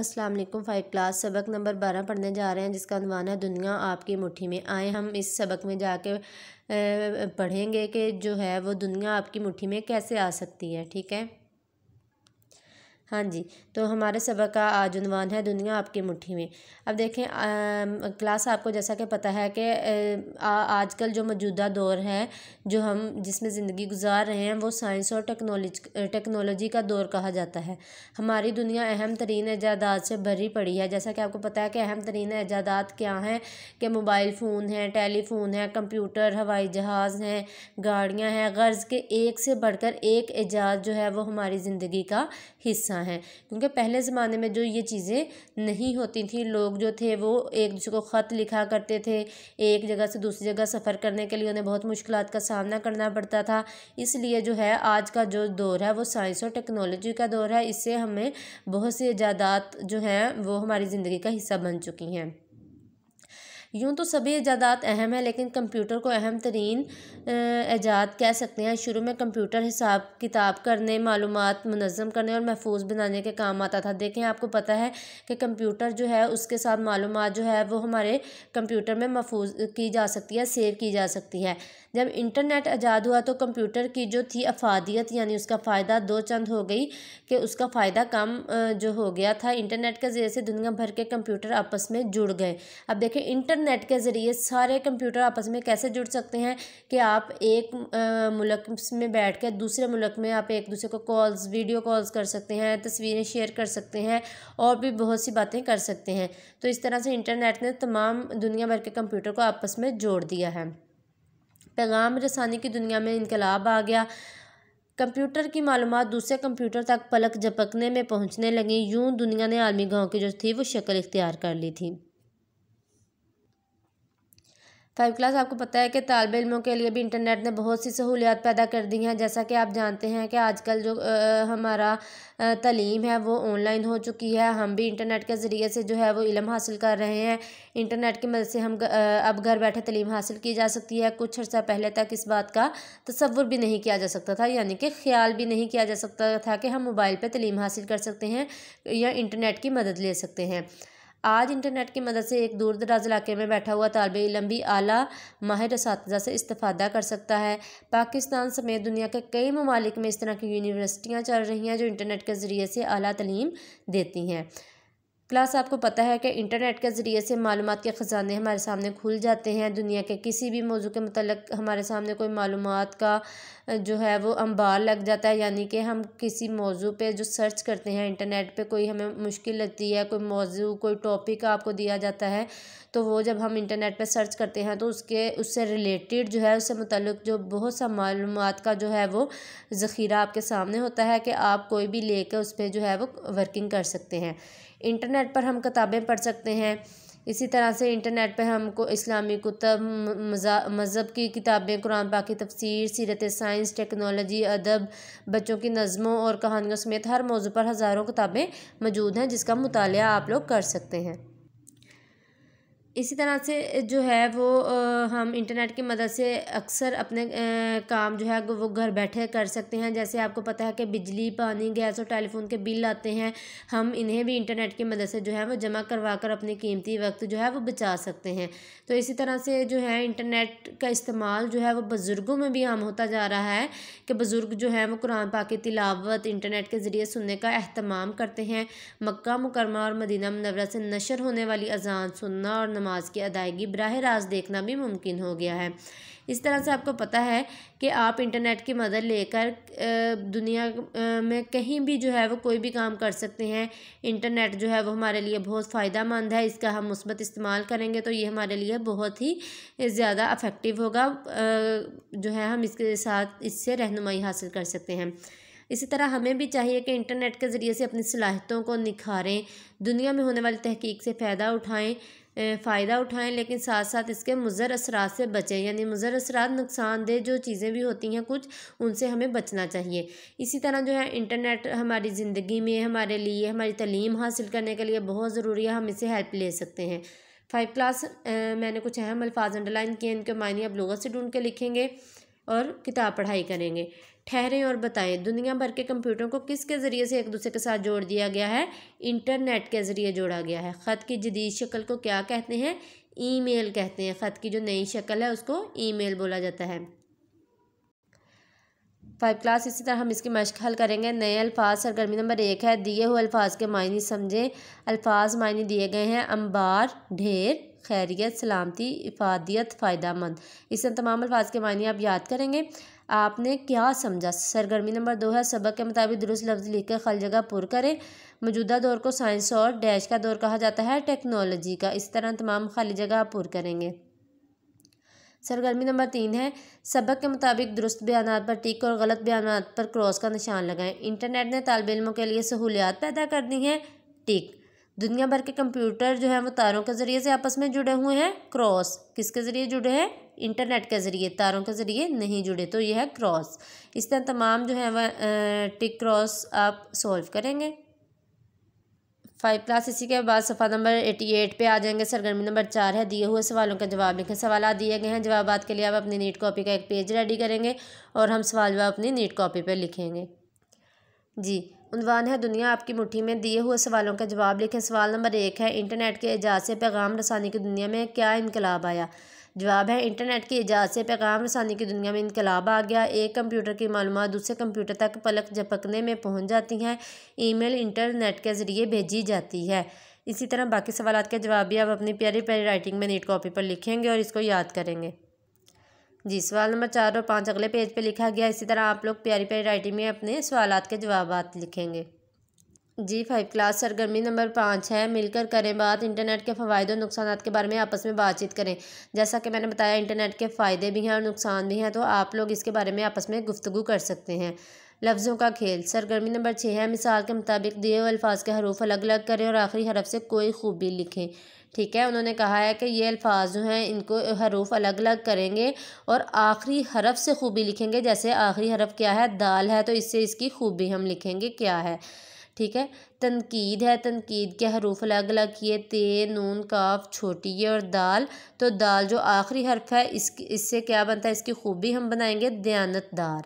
अस्सलाम वालेकुम five class सबक नंबर बारह पढ़ने जा रहे हैं जिसका अनुमान है दुनिया आपकी मुट्ठी में आए हम इस सबक में जाके पढ़ेंगे कि जो है वो दुनिया आपकी मुट्ठी में कैसे आ सकती है ठीक है हाँ जी तो हमारे सबक का आज उनवान है दुनिया आपकी मुट्ठी में अब देखें आ, क्लास आपको जैसा कि पता है कि आजकल जो मौजूदा दौर है जो हम जिसमें ज़िंदगी गुजार रहे हैं वो साइंस और टेक्नोलॉज टेक्नोलॉजी का दौर कहा जाता है हमारी दुनिया अहम तरीन ऐजादात से भरी पड़ी है जैसा कि आपको पता है कि अहम तरीन एजादात क्या हैं कि मोबाइल फ़ोन हैं टेलीफोन है कंप्यूटर हवाई जहाज़ हैं गाड़ियाँ हैं गर्ज़ के एक से बढ़कर एक एजाज जो है वो हमारी ज़िंदगी का हिस्सा हैं क्योंकि पहले ज़माने में जो ये चीज़ें नहीं होती थी लोग जो थे वो एक दूसरे को ख़त लिखा करते थे एक जगह से दूसरी जगह सफ़र करने के लिए उन्हें बहुत मुश्किल का सामना करना पड़ता था इसलिए जो है आज का जो दौर है वो साइंस और टेक्नोलॉजी का दौर है इससे हमें बहुत सी ईजादात जो हैं वो हमारी ज़िंदगी का हिस्सा बन चुकी हैं यूँ तो सभी ईजादात अहम हैं लेकिन कंप्यूटर को अहम तरीन ईजाद कह सकते हैं शुरू में कंप्यूटर हिसाब किताब करने मालूम मनज़म करने और महफूज बनाने के काम आता था देखें आपको पता है कि कंप्यूटर जो है उसके साथ मालूम जो है वो हमारे कंप्यूटर में महफूज की जा सकती है सेव की जा सकती है जब इंटरनेट आज़ाद हुआ तो कंप्यूटर की जो थी अफादियत यानी उसका फ़ायदा दो चंद हो गई कि उसका फ़ायदा कम जो हो गया था इंटरनेट के ज़रिए से दुनिया भर के कंप्यूटर आपस में जुड़ गए अब देखें इंटरनेट के ज़रिए सारे कंप्यूटर आपस में कैसे जुड़ सकते हैं कि आप एक मुल्क में बैठ कर दूसरे मुल्क में आप एक दूसरे को कॉल्स वीडियो कॉल्स कर सकते हैं तस्वीरें शेयर कर सकते हैं और भी बहुत सी बातें कर सकते हैं तो इस तरह से इंटरनेट ने तमाम दुनिया भर के कंप्यूटर को आपस में जोड़ दिया है पैगाम रसानी की दुनिया में इनकलाब आ गया कंप्यूटर की मालूम दूसरे कंप्यूटर तक पलक झपकने में पहुंचने लगी यूं दुनिया ने आलमी गांव की जो थी वो शक्ल इख्तियार कर ली थी फाइव क्लास आपको पता है कि तालब इलमों के लिए भी इंटरनेट ने बहुत सी सहूलियात पैदा कर दी हैं जैसा कि आप जानते हैं कि आजकल जो आ, हमारा तलीम है वो ऑनलाइन हो चुकी है हम भी इंटरनेट के ज़रिए से जो है वो इलम हासिल कर रहे हैं इंटरनेट की मदद से हम आ, अब घर बैठे तलीम हासिल की जा सकती है कुछ अर्सा पहले तक इस बात का तस्वुर भी नहीं किया जा सकता था यानी कि ख्याल भी नहीं किया जा सकता था कि हम मोबाइल पर तलीम हासिल कर सकते हैं या इंटरनेट की मदद ले सकते हैं आज इंटरनेट की मदद से एक दूर दराज इलाके में बैठा हुआ तालब इलम भी आला माहिर इस से इस्तः कर सकता है पाकिस्तान समेत दुनिया के कई ममालिक में इस तरह की यूनिवर्सिटियाँ चल रही हैं जो इंटरनेट के ज़रिए से अली तलीम देती हैं प्लस आपको पता है कि इंटरनेट के ज़रिए से मालूम के ख़जाने हमारे सामने खुल जाते हैं दुनिया के किसी भी मौजू के मतलब हमारे सामने कोई मालूम का जो है वो अंबार लग जाता है यानी कि हम किसी मौजू पे जो सर्च करते हैं इंटरनेट पे कोई हमें मुश्किल लगती है कोई मौजू कोई टॉपिक आपको दिया जाता है तो वो जब हम इंटरनेट पर सर्च करते हैं तो उसके उससे रिलेटेड जो है उससे मतलब जो बहुत सा मालूम का जो है वो ज़ख़ीरा आपके सामने होता है कि आप कोई भी कर उस पर जो है वो वर्किंग कर सकते हैं इंटरनेट पर हम किताबें पढ़ सकते हैं इसी तरह से इंटरनेट पर हमको इस्लामी कुतब मज़हब की किताबें कुरान पाक की तफसीर सीरत साइंस टेक्नोलॉजी अदब बच्चों की नज़मों और कहानियों समेत हर मौजू पर हज़ारों किताबें मौजूद हैं जिसका मुताल आप लोग कर सकते हैं इसी तरह से जो है वो हम इंटरनेट की मदद से अक्सर अपने काम जो है वो घर बैठे कर सकते हैं जैसे आपको पता है कि बिजली पानी गैस और टेलीफोन के बिल आते हैं हम इन्हें भी इंटरनेट की मदद से जो है वो जमा करवा कर अपने कीमती वक्त जो है वो बचा सकते हैं तो इसी तरह से जो है इंटरनेट का इस्तेमाल जो है वो बुज़ुर्गों में भी आम होता जा रहा है कि बुज़ुर्ग जो है वो कुरान पा की तिलावत इंटरनेट के ज़रिए सुनने का अहतमाम करते हैं मक्का मुकरमा और मदीना मनवरा से नशर होने वाली अजान सुनना और नमाज की अदायगी बरह रास्त देखना भी मुमकिन हो गया है इस तरह से आपको पता है कि आप इंटरनेट की मदद लेकर दुनिया में कहीं भी जो है वो कोई भी काम कर सकते हैं इंटरनेट जो है वो हमारे लिए बहुत फ़ायदा मंद है इसका हम मुस्बत इस्तेमाल करेंगे तो ये हमारे लिए बहुत ही ज़्यादा अफेक्टिव होगा जो है हम इसके साथ इससे रहनुमाई हासिल कर सकते हैं इसी तरह हमें भी चाहिए कि इंटरनेट के ज़रिए से अपनी सलाहितों को निखारें दुनिया में होने वाली तहकीक से फ़ायदा उठाएँ फ़ायदा उठाएं लेकिन साथ साथ इसके मुज़र असरा से बचें यानी मुज़र असरा नुकसानदेह जो चीज़ें भी होती हैं कुछ उनसे हमें बचना चाहिए इसी तरह जो है इंटरनेट हमारी ज़िंदगी में हमारे लिए हमारी तलीम हासिल करने के लिए बहुत ज़रूरी है हम इसे हेल्प ले सकते हैं फाइव क्लास मैंने कुछ अहम अल्फाज अंडरलाइन किए इनके मायने आप लोगों से ढूंढ के लिखेंगे और किताब पढ़ाई करेंगे ठहरें और बताएं दुनिया भर के कंप्यूटरों को किसके ज़रिए से एक दूसरे के साथ जोड़ दिया गया है इंटरनेट के ज़रिए जोड़ा गया है ख़त की जदीद शक्ल को क्या कहते हैं ईमेल कहते हैं ख़त की जो नई शक्ल है उसको ईमेल बोला जाता है फाइव क्लास इसी तरह हम इसकी मशक हल करेंगे नए अल्फाज सरगर्मी नंबर एक है दिए हुए अल्फाज के मायने समझें अल्फाज मायने दिए गए हैं अंबार ढेर खैरियत सलामती इफादियत फ़ायदा मंद इस तमाम अल्फाज के मायने आप याद करेंगे आपने क्या समझा सरगर्मी नंबर दो है सबक के मुताबिक दुरुस्त लफ्ज़ लिख कर खल जगह पुर करें मौजूदा दौर को साइंस और डैश का दौर कहा जाता है टेक्नोलॉजी का इस तरह तमाम खाली जगह आप पुर करेंगे सरगर्मी नंबर तीन है सबक के मुताबिक दुरुस्त बयान पर टिक और गलत बयान पर क्रॉस का निशान लगाएं इंटरनेट ने तालब इलमों के लिए सहूलियात पैदा कर दी हैं टिक दुनिया भर के कंप्यूटर जो है वो तारों के ज़रिए से आपस में जुड़े हुए हैं क्रॉस किसके ज़रिए जुड़े हैं इंटरनेट के ज़रिए तारों के ज़रिए नहीं जुड़े तो यह है क्रॉस इस तरह तमाम जो है वह टिक क्रॉस आप सॉल्व करेंगे फाइव क्लास इसी के बाद सफ़ा नंबर एटी एट पर आ जाएंगे सरगर्मी नंबर चार है दिए हुए सवालों का जवाब लिखें सवाल दिए गए हैं जवाब के लिए आप अपनी नीट कॉपी का एक पेज रेडी करेंगे और हम सवाल जवाब अपनी नीट कॉपी पर लिखेंगे जी उनवान है दुनिया आपकी मुट्ठी में दिए हुए सवालों का जवाब लिखें सवाल नंबर एक है इंटरनेट के एजाज से पैगाम रसानी की दुनिया में क्या इनकलाब आया जवाब है इंटरनेट की इजाज़ से पैगाम रसानी की दुनिया में इनकलाब आ गया एक कंप्यूटर की मालूम दूसरे कंप्यूटर तक पलक झपकने में पहुंच जाती हैं ईमेल इंटरनेट के ज़रिए भेजी जाती है इसी तरह बाकी सवाल के जवाब भी आप अपनी प्यारी प्यारी राइटिंग में नीट कॉपी पर लिखेंगे और इसको याद करेंगे जी सवाल नंबर चार और पाँच अगले पेज पे लिखा गया इसी तरह आप लोग प्यारी प्यारी राइटिंग में अपने सवाल के जवाब लिखेंगे जी फाइव क्लास सरगर्मी नंबर पाँच है मिलकर करें बात इंटरनेट के फ़ायदे और नुकसान के बारे में आपस में बातचीत करें जैसा कि मैंने बताया इंटरनेट के फ़ायदे भी हैं और नुकसान भी हैं तो आप लोग इसके बारे में आपस में गुफ्तु कर सकते हैं लफ्ज़ों का खेल सरगर्मी नंबर छः है मिसाल के मुताबिक दिए हुए अल्फाज के हरूफ अलग अलग करें और आखिरी हरफ से कोई खूबी लिखें ठीक है उन्होंने कहा है कि ये अल्फाज जो हैं इनको हरूफ अलग अलग करेंगे और आखिरी हरफ से खूबी लिखेंगे जैसे आखिरी हरफ क्या है दाल है तो इससे इसकी खूबी हम लिखेंगे क्या है ठीक है तनकीद है तनकीद के हरूफ अलग अलग किए ते नून काफ छोटी ये और दाल तो दाल जो आखिरी हरफ है इस इससे क्या बनता है इसकी खूबी हम बनाएंगे दयानतदार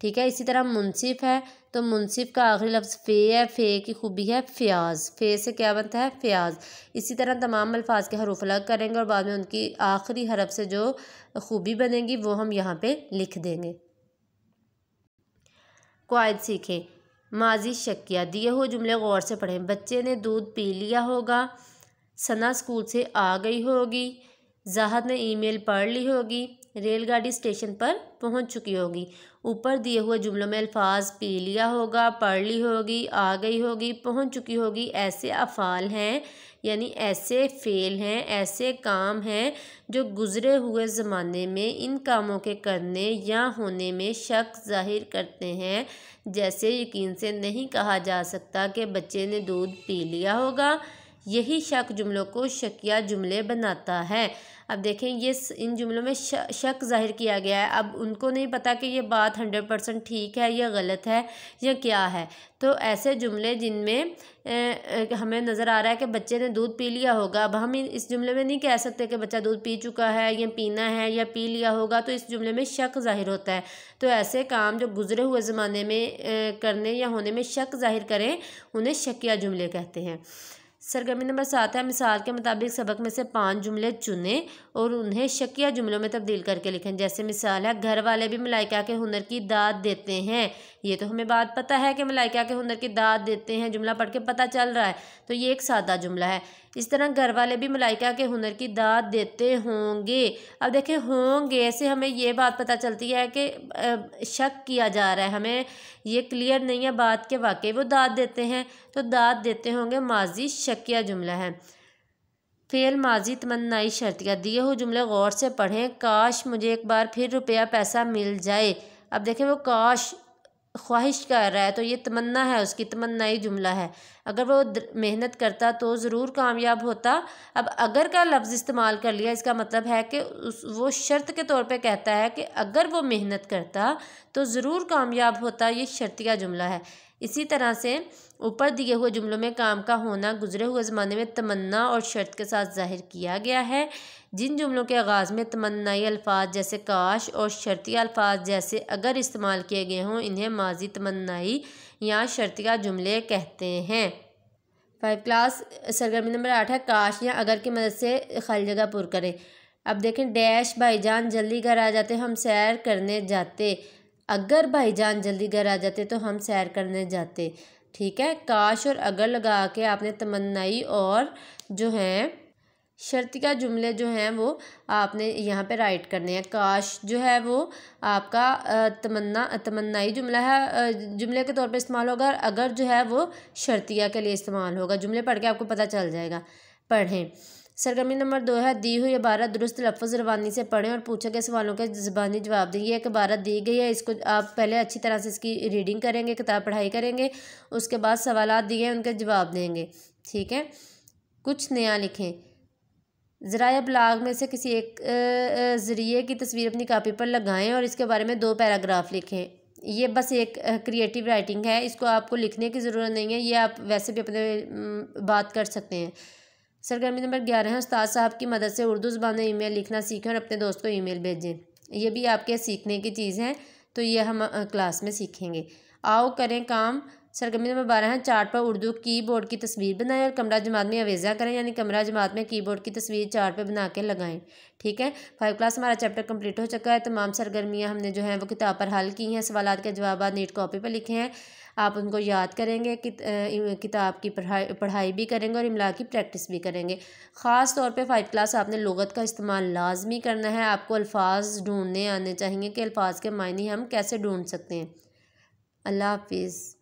ठीक है इसी तरह मुनसिफ है तो मुनसिफ का आखिरी लफ्ज़ फ़े है फ़े की खूबी है फ़्याज़ फ़े से क्या बनता है फ़्याज़ इसी तरह तमाम अल्फाज के हरूफ अलग करेंगे और बाद में उनकी आखिरी हरफ से जो खूबी बनेगी वो हम यहाँ पे लिख देंगे कवायद सीखें माजी शक्या दिए हुए जुमले गौर से पढ़ें बच्चे ने दूध पी लिया होगा सना स्कूल से आ गई होगी जाहत ने ईमेल पढ़ ली होगी रेलगाड़ी स्टेशन पर पहुंच चुकी होगी ऊपर दिए हुए जुमलों में अल्फाज पी लिया होगा पढ़ ली होगी आ गई होगी पहुंच चुकी होगी ऐसे अफ़ाल हैं यानी ऐसे फ़ेल हैं ऐसे काम हैं जो गुज़रे हुए ज़माने में इन कामों के करने या होने में शक जाहिर करते हैं जैसे यकीन से नहीं कहा जा सकता कि बच्चे ने दूध पी लिया होगा यही शक जुमलों को शकिया जुमले बनाता है अब देखें ये इन जुमलों में शक ज़ाहिर किया गया है अब उनको नहीं पता कि ये बात हंड्रेड परसेंट ठीक है या गलत है या क्या है तो ऐसे जुमले जिनमें हमें नज़र आ रहा है कि बच्चे ने दूध पी लिया होगा अब हम इस जुमले में नहीं कह सकते कि बच्चा दूध पी चुका है या पीना है या पी लिया होगा तो इस जुमले में शक ज़ाहिर होता है तो ऐसे काम जो गुजरे हुए ज़माने में करने या होने में शक ज़ाहिर करें उन्हें शकिया जुमले कहते हैं सरगर्मी नंबर सात है मिसाल के मुताबिक सबक में से पांच जुमले चुने और उन्हें शकिया जुमलों में तब्दील करके लिखें जैसे मिसाल है घर वाले भी मलाइका के हुनर की दाद देते हैं ये तो हमें बात पता है कि मलाइका के हुनर की दाद देते हैं जुमला पढ़ के पता चल रहा है तो ये एक सादा जुमला है इस तरह घर वाले भी मलाइका के हुनर की दाद देते होंगे अब देखें होंगे से हमें ये बात पता चलती है कि शक किया जा रहा है हमें ये क्लियर नहीं है बात के वाकई वो दाद देते हैं तो दाद देते होंगे माजी शकिया जुमला है फेल माजी तमन्नाई शर्तिया दिए हुए जुमले गौर से पढ़ें काश मुझे एक बार फिर रुपया पैसा मिल जाए अब देखें वो काश ख्वाहिश कर रहा है तो ये तमन्ना है उसकी तमन्नाई जुमला है अगर वो मेहनत करता तो ज़रूर कामयाब होता अब अगर का लफ्ज़ इस्तेमाल कर लिया इसका मतलब है कि उस वो शर्त के तौर पे कहता है कि अगर वो मेहनत करता तो ज़रूर कामयाब होता ये शर्तिया जुमला है इसी तरह से ऊपर दिए हुए जुमलों में काम का होना गुजरे हुए ज़माने में तमन्ना और शर्त के साथ जाहिर किया गया है जिन जुमलों के आगाज़ में तमन्नाई अल्फाज जैसे काश और शर्ती अल्फाज जैसे अगर इस्तेमाल किए गए हों इन्हें माजी तमन्नाई या शर्तिया जुमले कहते हैं फाइव क्लास सरगर्मी नंबर आठ है काश या अगर की मदद से खाली जगह पुर करें अब देखें डैश भाईजान जल्दी घर आ जाते हम सैर करने जाते अगर भाईजान जल्दी घर आ जाते तो हम सैर करने जाते ठीक है काश और अगर लगा के आपने तमन्नाई और जो है शर्तिका जुमले जो हैं वो आपने यहाँ पे राइट करने हैं काश जो है वो आपका तमन्ना तमन्नाई जुमला है जुमले के तौर पे इस्तेमाल होगा और अगर जो है वो शर्तिया के लिए इस्तेमाल होगा जुमले पढ़ के आपको पता चल जाएगा पढ़ें सरगर्मी नंबर दो है दी हुई इबारत दुरुस्त लफ्ज़ रवानी से पढ़ें और पूछे गए सवालों के जबानी जवाब दें ये एक इबारत दी गई है इसको आप पहले अच्छी तरह से इसकी रीडिंग करेंगे किताब पढ़ाई करेंगे उसके बाद सवाल दिए हैं उनके जवाब देंगे ठीक है कुछ नया लिखें ज़रा ब्लाग में से किसी एक ज़रिए की तस्वीर अपनी कापी पर लगाएं और इसके बारे में दो पैराग्राफ लिखें ये बस एक क्रिएटिव राइटिंग है इसको आपको लिखने की ज़रूरत नहीं है ये आप वैसे भी अपने बात कर सकते हैं सरगर्मी नंबर ग्यारह है उस्ताद साहब की मदद से उर्दू ज़बान में मेल लिखना सीखें और अपने दोस्त को मेल भेजें यह भी आपके सीखने की चीज़ है तो ये हम क्लास में सीखेंगे आओ करें काम सरगमी नंबर बारह है चार्ट पर उर्दू की बोर्ड की तस्वीर बनाएं और कमरा जमात में अवेजा करें यानी कमरा जमात में कीबोर्ड की तस्वीर चार्ट पर बना के लगाएं ठीक है फाइव क्लास हमारा चैप्टर कंप्लीट हो चुका है तमाम सरगर्मियाँ हमने जो है वो किताब पर हल की हैं सवाल के जवाब नीट कॉपी पर लिखे हैं आप उनको याद करेंगे किताब की पढ़ाई पढ़ाई भी करेंगे और इमला की प्रैक्टिस भी करेंगे ख़ास तौर पे फाइव क्लास आपने लगत का इस्तेमाल लाजमी करना है आपको अल्फाज ढूंढने आने चाहिए कि अल्फाज के मायने हम कैसे ढूंढ सकते हैं अल्लाह हाफिज़